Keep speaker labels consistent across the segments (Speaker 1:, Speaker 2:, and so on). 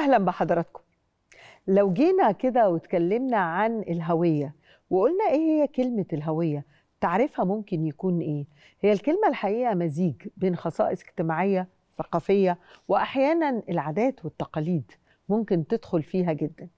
Speaker 1: اهلا بحضراتكم لو جينا كده واتكلمنا عن الهويه وقلنا ايه هي كلمه الهويه تعريفها ممكن يكون ايه هي الكلمه الحقيقه مزيج بين خصائص اجتماعيه ثقافيه واحيانا العادات والتقاليد ممكن تدخل فيها جدا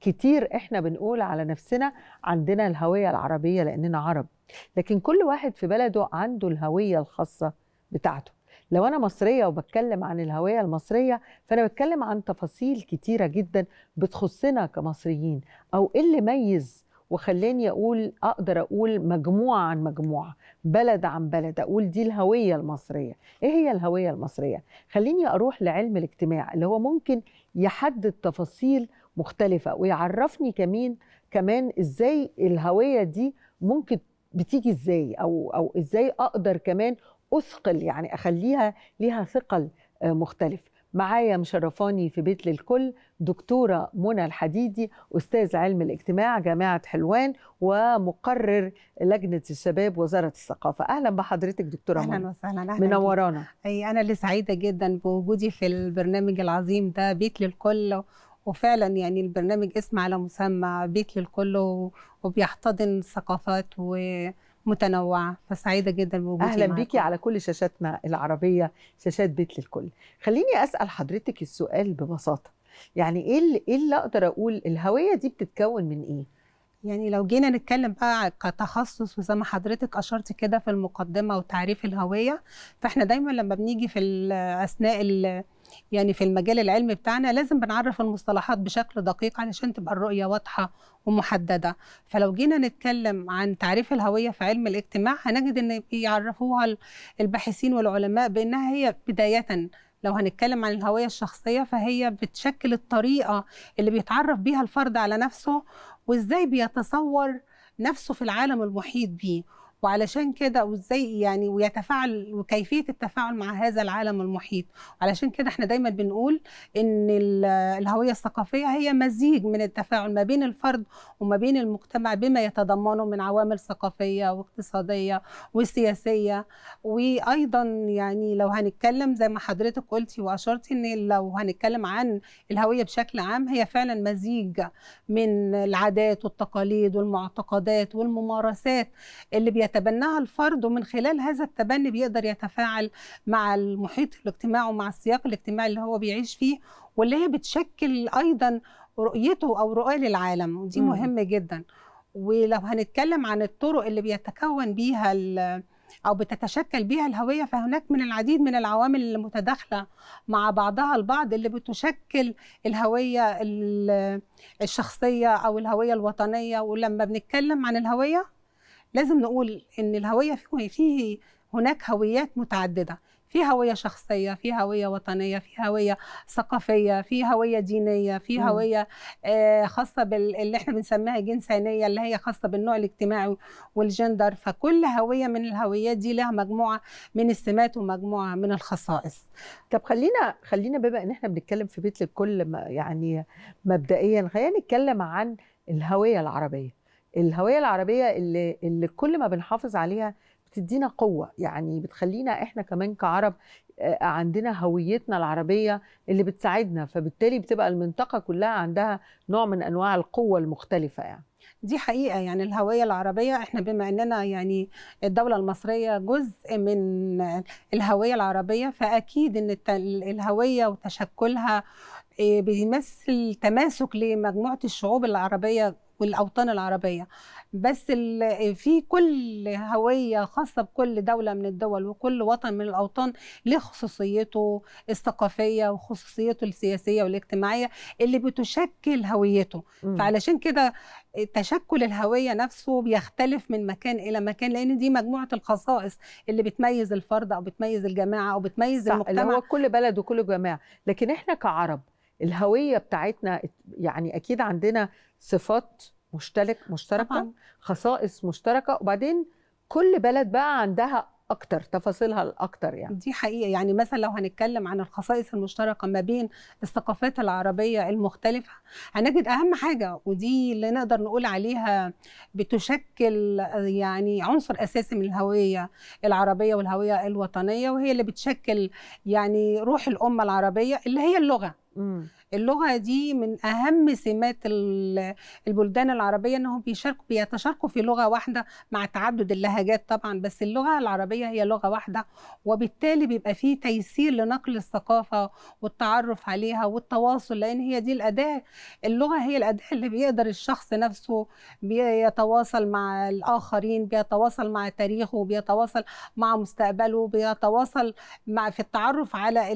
Speaker 1: كتير احنا بنقول على نفسنا عندنا الهويه العربيه لاننا عرب لكن كل واحد في بلده عنده الهويه الخاصه بتاعته لو انا مصريه وبتكلم عن الهويه المصريه فانا بتكلم عن تفاصيل كتيره جدا بتخصنا كمصريين او ايه اللي ميز وخلاني اقول اقدر اقول مجموعه عن مجموعه بلد عن بلد اقول دي الهويه المصريه ايه هي الهويه المصريه خليني اروح لعلم الاجتماع اللي هو ممكن يحدد تفاصيل مختلفه ويعرفني كمين كمان ازاي الهويه دي ممكن بتيجي ازاي او او ازاي اقدر كمان اثقل يعني اخليها ليها ثقل آه، مختلف معايا مشرفاني في بيت للكل دكتورة منى الحديدي أستاذ علم الاجتماع جامعة حلوان ومقرر لجنة الشباب وزارة الثقافة أهلا بحضرتك دكتورة منى أهلا وسهلا
Speaker 2: أهلا منورانا أي أنا اللي سعيدة جدا بوجودي في البرنامج العظيم ده بيت للكل وفعلا يعني البرنامج اسم على مسمى بيت للكل وبيحتضن ثقافات و متنوعه فسعيده جدا بوجودك اهلا بيكي
Speaker 1: على كل شاشاتنا العربيه شاشات بيت للكل خليني اسال حضرتك السؤال ببساطه يعني ايه اللي, إيه اللي اقدر اقول الهويه دي بتتكون من ايه يعني لو جينا
Speaker 2: نتكلم بقى كتخصص وزي ما حضرتك اشرت كده في المقدمه وتعريف الهويه فاحنا دايما لما بنيجي في اثناء يعني في المجال العلمي بتاعنا لازم بنعرف المصطلحات بشكل دقيق علشان تبقى الرؤية واضحة ومحددة فلو جينا نتكلم عن تعريف الهوية في علم الاجتماع هنجد أن بيعرفوها الباحثين والعلماء بأنها هي بداية لو هنتكلم عن الهوية الشخصية فهي بتشكل الطريقة اللي بيتعرف بيها الفرد على نفسه وإزاي بيتصور نفسه في العالم المحيط بيه وعلشان كده وازاي يعني ويتفاعل وكيفيه التفاعل مع هذا العالم المحيط علشان كده احنا دايما بنقول ان الهويه الثقافيه هي مزيج من التفاعل ما بين الفرد وما بين المجتمع بما يتضمنه من عوامل ثقافيه واقتصاديه وسياسيه وايضا يعني لو هنتكلم زي ما حضرتك قلتي واشرتي ان لو هنتكلم عن الهويه بشكل عام هي فعلا مزيج من العادات والتقاليد والمعتقدات والممارسات اللي يتبناها الفرد ومن خلال هذا التبني بيقدر يتفاعل مع المحيط الاجتماعي ومع السياق الاجتماعي اللي هو بيعيش فيه واللي هي بتشكل ايضا رؤيته او رؤيه للعالم ودي مهمه جدا ولو هنتكلم عن الطرق اللي بيتكون بيها او بتتشكل بيها الهويه فهناك من العديد من العوامل المتداخله مع بعضها البعض اللي بتشكل الهويه الشخصيه او الهويه الوطنيه ولما بنتكلم عن الهويه لازم نقول ان الهويه في في هناك هويات متعدده في هويه شخصيه في هويه وطنيه في هويه ثقافيه في هويه دينيه في هويه آه، خاصه باللي احنا بنسميها جنسانيه اللي هي خاصه بالنوع الاجتماعي والجندر فكل هويه من الهويات دي لها مجموعه من
Speaker 1: السمات ومجموعه من الخصائص طب خلينا خلينا بما ان احنا بنتكلم في بيت للكل يعني مبدئيا خلينا نتكلم عن الهويه العربيه الهويه العربيه اللي, اللي كل ما بنحافظ عليها بتدينا قوه يعني بتخلينا احنا كمان كعرب آه، عندنا هويتنا العربيه اللي بتساعدنا فبالتالي بتبقى المنطقه كلها عندها نوع من انواع القوه المختلفه يعني دي حقيقة يعني
Speaker 2: الهوية العربية احنا بما اننا يعني الدولة المصرية جزء من الهوية العربية فأكيد ان الهوية وتشكلها آه، بيمثل تماسك لمجموعة الشعوب العربية والاوطان العربيه بس في كل هويه خاصه بكل دوله من الدول وكل وطن من الاوطان ليه خصوصيته الثقافيه وخصوصيته السياسيه والاجتماعيه اللي بتشكل هويته م. فعلشان كده تشكل الهويه نفسه بيختلف من مكان الى مكان لان دي مجموعه الخصائص اللي بتميز الفرد او
Speaker 1: بتميز الجماعه او بتميز صح المجتمع اللي هو كل بلد وكل جماعه لكن احنا كعرب الهويه بتاعتنا يعني اكيد عندنا صفات مشترك مشتركه طبعا. خصائص مشتركه وبعدين كل بلد بقى عندها اكتر تفاصيلها الاكتر يعني
Speaker 2: دي حقيقه يعني مثلا لو هنتكلم عن الخصائص المشتركه ما بين الثقافات العربيه المختلفه هنجد اهم حاجه ودي اللي نقدر نقول عليها بتشكل يعني عنصر اساسي من الهويه العربيه والهويه الوطنيه وهي اللي بتشكل يعني روح الامه العربيه اللي هي اللغه Mm. اللغه دي من اهم سمات البلدان العربيه انهم بيشاركوا بيتشاركوا في لغه واحده مع تعدد اللهجات طبعا بس اللغه العربيه هي لغه واحده وبالتالي بيبقى فيه تيسير لنقل الثقافه والتعرف عليها والتواصل لان هي دي الاداه اللغه هي الاداه اللي بيقدر الشخص نفسه بيتواصل مع الاخرين بيتواصل مع تاريخه بيتواصل مع مستقبله بيتواصل مع في التعرف على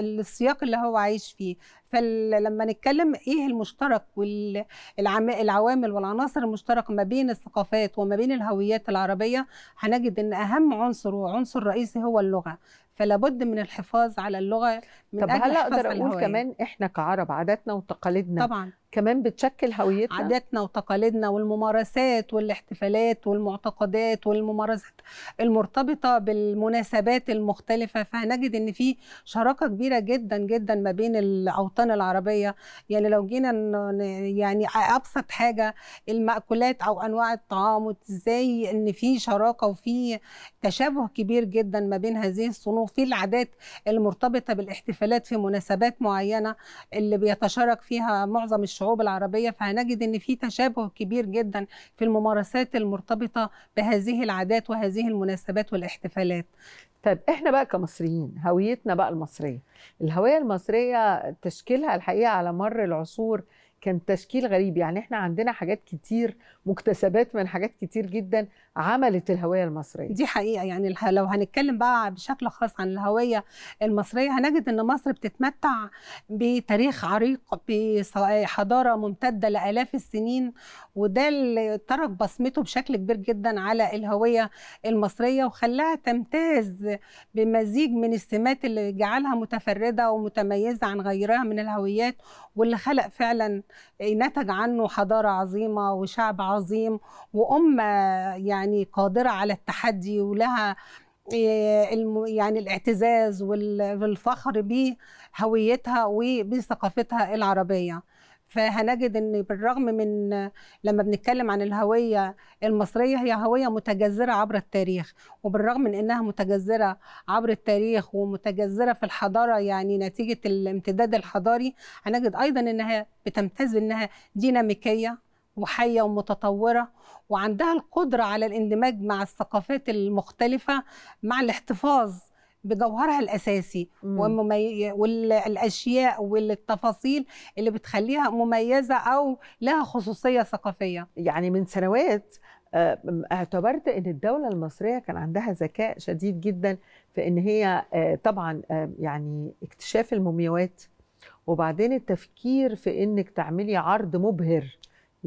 Speaker 2: السياق اللي هو عايش فيه فلما نتكلم ايه المشترك والعوامل والعناصر المشتركه ما بين الثقافات وما بين الهويات العربيه هنجد ان اهم عنصر وعنصر رئيسي هو اللغه فلا بد من الحفاظ على اللغه من طب هل اقدر اقول كمان
Speaker 1: احنا كعرب عاداتنا
Speaker 2: وتقاليدنا طبعا كمان بتشكل هويتنا عاداتنا وتقاليدنا والممارسات والاحتفالات والمعتقدات والممارسات المرتبطه بالمناسبات المختلفه فهنجد ان في شراكه كبيره جدا جدا ما بين الاوطان العربيه يعني لو جينا يعني ابسط حاجه المأكولات او انواع الطعام وازاي ان في شراكه وفي تشابه كبير جدا ما بين هذه الصنوف في العادات المرتبطه بالاحتفالات في مناسبات معينه اللي بيتشارك فيها معظم الشعوب العربيه فهنجد ان في تشابه كبير جدا في الممارسات المرتبطه بهذه العادات وهذه المناسبات والاحتفالات طيب احنا
Speaker 1: بقى كمصريين هويتنا بقى المصريه الهويه المصريه تشكيلها الحقيقه على مر العصور كان تشكيل غريب يعني احنا عندنا حاجات كتير مكتسبات من حاجات كتير جدا عملت الهويه المصريه دي حقيقه يعني لو هنتكلم بقى بشكل
Speaker 2: خاص عن الهويه المصريه هنجد ان مصر بتتمتع بتاريخ عريق بحضاره ممتده لالاف السنين وده اللي ترك بصمته بشكل كبير جدا على الهويه المصريه وخلاها تمتاز بمزيج من السمات اللي جعلها متفرده ومتميزه عن غيرها من الهويات واللي خلق فعلا نتج عنه حضاره عظيمه وشعب عظيم وامه يعني يعني قادره على التحدي ولها آه، يعني الاعتزاز والفخر بهويتها وبثقافتها العربيه فهنجد ان بالرغم من لما بنتكلم عن الهويه المصريه هي هويه متجذره عبر التاريخ وبالرغم من انها متجذره عبر التاريخ ومتجذره في الحضاره يعني نتيجه الامتداد الحضاري هنجد ايضا انها بتمتاز انها ديناميكيه وحيه ومتطوره وعندها القدره على الاندماج مع الثقافات المختلفه مع الاحتفاظ بجوهرها الاساسي ومميز والاشياء والتفاصيل
Speaker 1: اللي بتخليها مميزه او لها خصوصيه ثقافيه يعني من سنوات آه، اعتبرت ان الدوله المصريه كان عندها ذكاء شديد جدا في ان هي آه، طبعا آه، يعني اكتشاف المومياوات وبعدين التفكير في انك تعملي عرض مبهر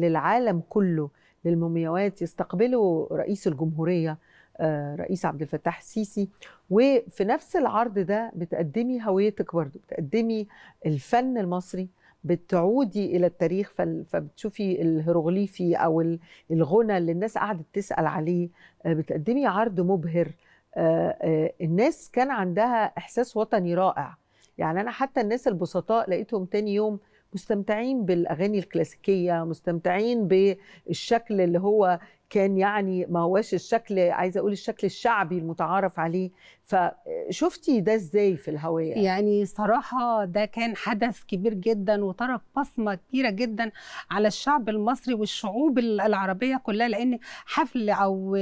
Speaker 1: للعالم كله للمومياوات يستقبله رئيس الجمهورية آه، رئيس عبد الفتاح السيسي وفي نفس العرض ده بتقدمي هويتك برضه بتقدمي الفن المصري بتعودي الى التاريخ فبتشوفي الهيروغليفي او الغنى اللي الناس قعدت تسال عليه آه، بتقدمي عرض مبهر آه، الناس كان عندها احساس وطني رائع يعني انا حتى الناس البسطاء لقيتهم تاني يوم مستمتعين بالاغاني الكلاسيكيه مستمتعين بالشكل اللي هو كان يعني ما هواش الشكل عايزه اقول الشكل الشعبي المتعارف عليه فشفتي ده ازاي في الهويه
Speaker 2: يعني صراحه ده كان حدث كبير جدا وترك بصمه كبيره جدا على الشعب المصري والشعوب العربيه كلها لان حفل او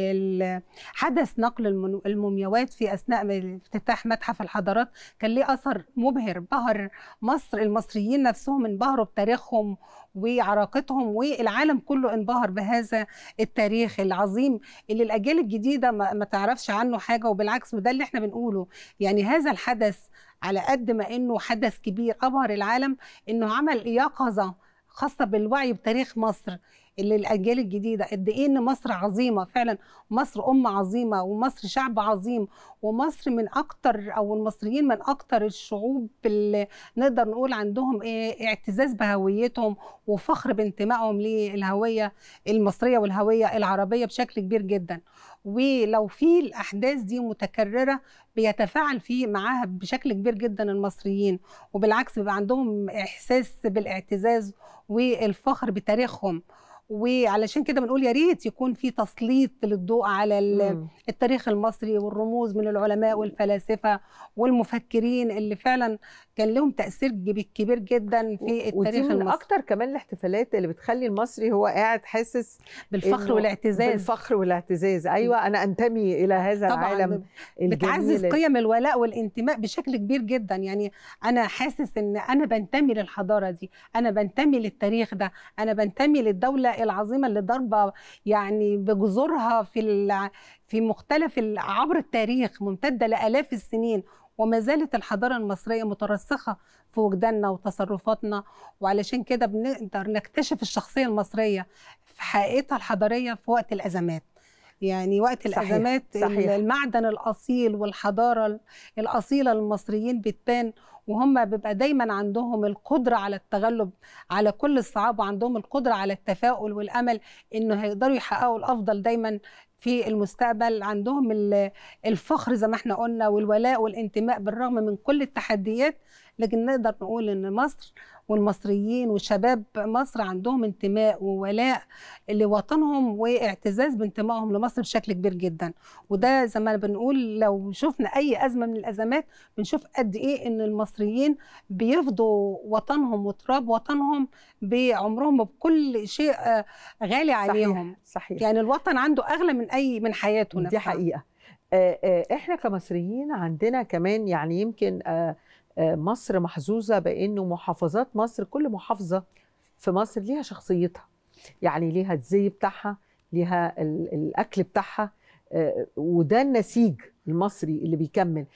Speaker 2: حدث نقل المومياوات في اثناء افتتاح متحف الحضارات كان ليه اثر مبهر بهر مصر المصريين نفسهم انبهروا بتاريخهم وعراقتهم والعالم كله انبهر بهذا التاريخ العظيم اللي الاجيال الجديده ما تعرفش عنه حاجه وبالعكس وده اللي احنا بنقوله يعني هذا الحدث على قد ما انه حدث كبير ابهر العالم انه عمل يقظه خاصه بالوعي بتاريخ مصر للاجيال الجديده قد ايه ان مصر عظيمه فعلا مصر ام عظيمه ومصر شعب عظيم ومصر من اكتر او المصريين من اكتر الشعوب اللي نقدر نقول عندهم إيه اعتزاز بهويتهم وفخر بانتمائهم للهويه المصريه والهويه العربيه بشكل كبير جدا ولو في الاحداث دي متكرره بيتفاعل فيه معاها بشكل كبير جدا المصريين وبالعكس بيبقى عندهم احساس بالاعتزاز والفخر بتاريخهم وعلشان كده بنقول يا ريت يكون في تسليط للضوء على التاريخ المصري والرموز من العلماء والفلاسفه والمفكرين اللي فعلا كان لهم تاثير كبير جدا في
Speaker 1: التاريخ المصري اكتر كمان الاحتفالات اللي بتخلي المصري هو قاعد حاسس بالفخر والاعتزاز بالفخر والاعتزاز ايوه انا انتمي الى هذا طبعاً العالم بتعزز قيم
Speaker 2: الولاء والانتماء بشكل كبير جدا يعني انا حاسس ان انا بنتمي للحضاره دي انا بنتمي للتاريخ ده انا بنتمي للدوله العظيمه اللي ضربه يعني بجذورها في في مختلف عبر التاريخ ممتده لالاف السنين وما زالت الحضاره المصريه مترسخه في وجداننا وتصرفاتنا وعلشان كده بنقدر نكتشف الشخصيه المصريه في حقيقتها الحضاريه في وقت الازمات يعني وقت الازمات صحيح. صحيح. المعدن الاصيل والحضاره الاصيله المصريين بتبان وهم بيبقى دايما عندهم القدره على التغلب على كل الصعاب وعندهم القدره على التفاؤل والامل انه هيقدروا يحققوا الافضل دايما في المستقبل عندهم الفخر زي ما احنا قلنا والولاء والانتماء بالرغم من كل التحديات لكن نقدر نقول ان مصر والمصريين وشباب مصر عندهم انتماء وولاء لوطنهم واعتزاز بانتمائهم لمصر بشكل كبير جدا وده زي ما بنقول لو شفنا اي ازمه من الازمات بنشوف قد ايه ان المصريين بيفضوا وطنهم وتراب وطنهم بعمرهم بكل شيء آه، غالي عليهم صحيح. صحيح. يعني
Speaker 1: الوطن عنده اغلى من اي من حياته نفسها دي حقيقه آه، آه، احنا كمصريين عندنا كمان يعني يمكن آه مصر محظوظه بانه محافظات مصر كل محافظه في مصر ليها شخصيتها يعني ليها الزي بتاعها ليها الاكل بتاعها آه، وده النسيج المصري اللي بيكمل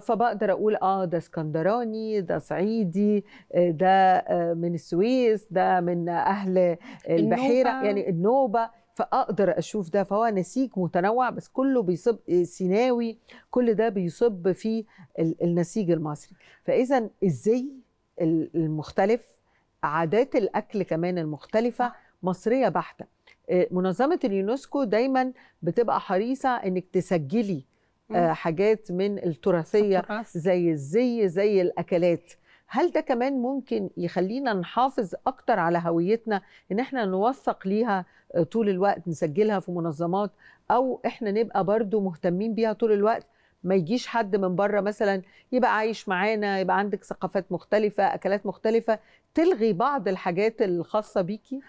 Speaker 1: فبقدر اقول اه ده اسكندراني ده صعيدي آه، ده آه، من السويس ده من اهل البحيره النوبة. يعني النوبه فاقدر اشوف ده فهو نسيج متنوع بس كله بيصب آه، سيناوي كل ده بيصب في النسيج المصري فاذا الزي المختلف عادات الاكل كمان المختلفه مصريه بحته آه، منظمه اليونسكو دايما بتبقى حريصه انك تسجلي آه، حاجات من التراثيه زي الزي زي الاكلات هل ده كمان ممكن يخلينا نحافظ اكتر على هويتنا ان احنا نوثق ليها آه، طول الوقت نسجلها في منظمات او احنا نبقى برضو مهتمين بيها طول الوقت ما يجيش حد من بره مثلا يبقى عايش معانا يبقى عندك ثقافات مختلفة أكلات مختلفة تلغي بعض الحاجات الخاصة بيكي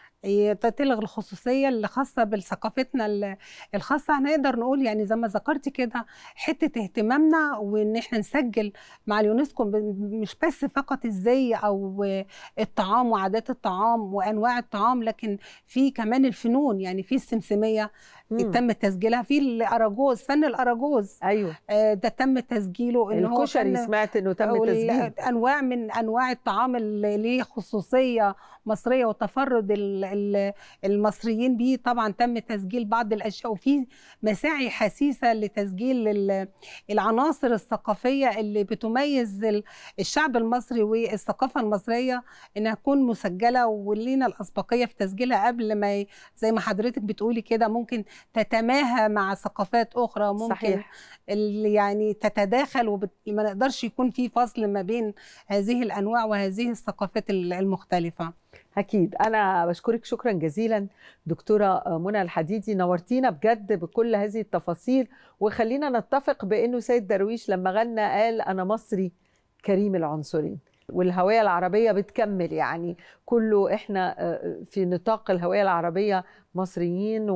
Speaker 1: تلغي الخصوصيه اللي خاصه
Speaker 2: بثقافتنا الخاصه هنقدر نقول يعني زي ما ذكرتي كده حته اهتمامنا وان احنا نسجل مع اليونسكو مش بس فقط ازاي او الطعام وعادات الطعام وانواع الطعام لكن في كمان الفنون يعني في السمسميه تم تسجيلها في الاراجوز فن الاراجوز ايوه آه، ده تم تسجيله ان هو الكشري سمعت انه تم تسجيله انواع من انواع الطعام اللي ليه خصوصيه مصريه وتفرد المصريين بيه طبعا تم تسجيل بعض الاشياء وفي مساعي حسيسه لتسجيل العناصر الثقافيه اللي بتميز الشعب المصري والثقافه المصريه انها تكون مسجله ولينا الاسبقيه في تسجيلها قبل ما زي ما حضرتك بتقولي كده ممكن تتماهى مع ثقافات اخرى ممكن صحيح. يعني تتداخل وما نقدرش يكون في فصل ما بين هذه الانواع وهذه الثقافات
Speaker 1: المختلفه أكيد أنا بشكرك شكرا جزيلا دكتورة منى الحديدي نورتينا بجد بكل هذه التفاصيل وخلينا نتفق بأنه سيد درويش لما غنى قال أنا مصري كريم العنصرين والهوية العربية بتكمل يعني كله إحنا آه، آه، في نطاق الهوية العربية مصريين آه،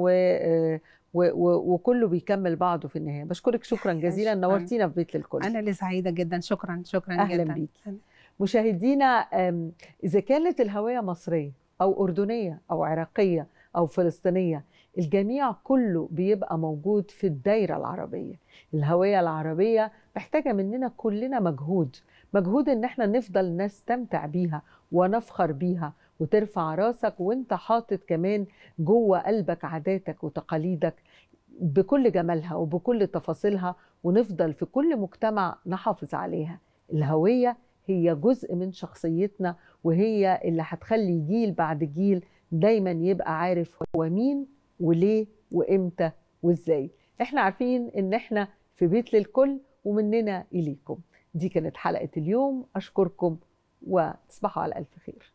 Speaker 1: و وكله بيكمل بعضه في النهايه بشكرك شكرا جزيلا نورتينا في بيت للكل انا اللي سعيده جدا شكرا شكرا أهلا جدا اهلا بيك مشاهدينا إذا كانت الهوية مصرية أو أردنية أو عراقية أو فلسطينية الجميع كله بيبقى موجود في الدايرة العربية الهوية العربية محتاجة مننا كلنا مجهود مجهود ان احنا نفضل نستمتع بيها ونفخر بيها وترفع راسك وانت حاطط كمان جوه قلبك عاداتك وتقاليدك بكل جمالها وبكل تفاصيلها ونفضل في كل مجتمع نحافظ عليها الهوية هي جزء من شخصيتنا وهي اللي هتخلي جيل بعد جيل دايما يبقى عارف هو مين وليه وامتى وازاي احنا عارفين ان احنا في بيت للكل ومننا اليكم دي كانت حلقه اليوم اشكركم وتصبحوا على الف خير